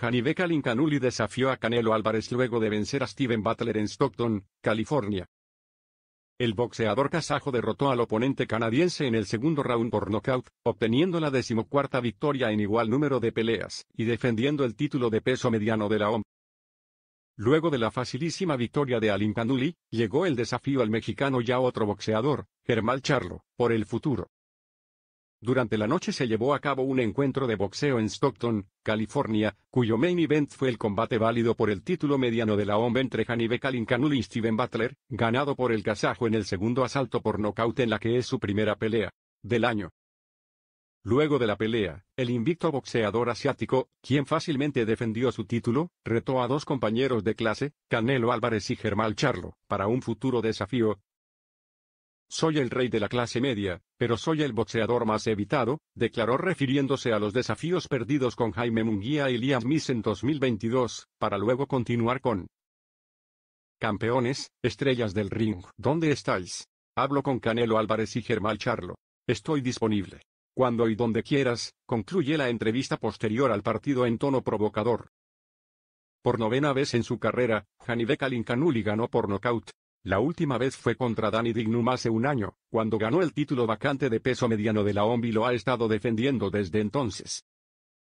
Alin Lincanuli desafió a Canelo Álvarez luego de vencer a Steven Butler en Stockton, California. El boxeador kazajo derrotó al oponente canadiense en el segundo round por nocaut, obteniendo la decimocuarta victoria en igual número de peleas, y defendiendo el título de peso mediano de la OMB. Luego de la facilísima victoria de Alincanuli, llegó el desafío al mexicano ya otro boxeador, Germán Charlo, por el futuro. Durante la noche se llevó a cabo un encuentro de boxeo en Stockton, California, cuyo main event fue el combate válido por el título mediano de la OMB entre Janibek Kalinkanul y Steven Butler, ganado por el kazajo en el segundo asalto por nocaut en la que es su primera pelea del año. Luego de la pelea, el invicto boxeador asiático, quien fácilmente defendió su título, retó a dos compañeros de clase, Canelo Álvarez y Germán Charlo, para un futuro desafío, soy el rey de la clase media, pero soy el boxeador más evitado, declaró refiriéndose a los desafíos perdidos con Jaime Munguía y Liam Miss en 2022, para luego continuar con Campeones, estrellas del ring, ¿dónde estáis? Hablo con Canelo Álvarez y Germán Charlo. Estoy disponible. Cuando y donde quieras, concluye la entrevista posterior al partido en tono provocador. Por novena vez en su carrera, Janibe Canuli ganó por nocaut, la última vez fue contra Danny Dignum hace un año, cuando ganó el título vacante de peso mediano de la OMB y lo ha estado defendiendo desde entonces.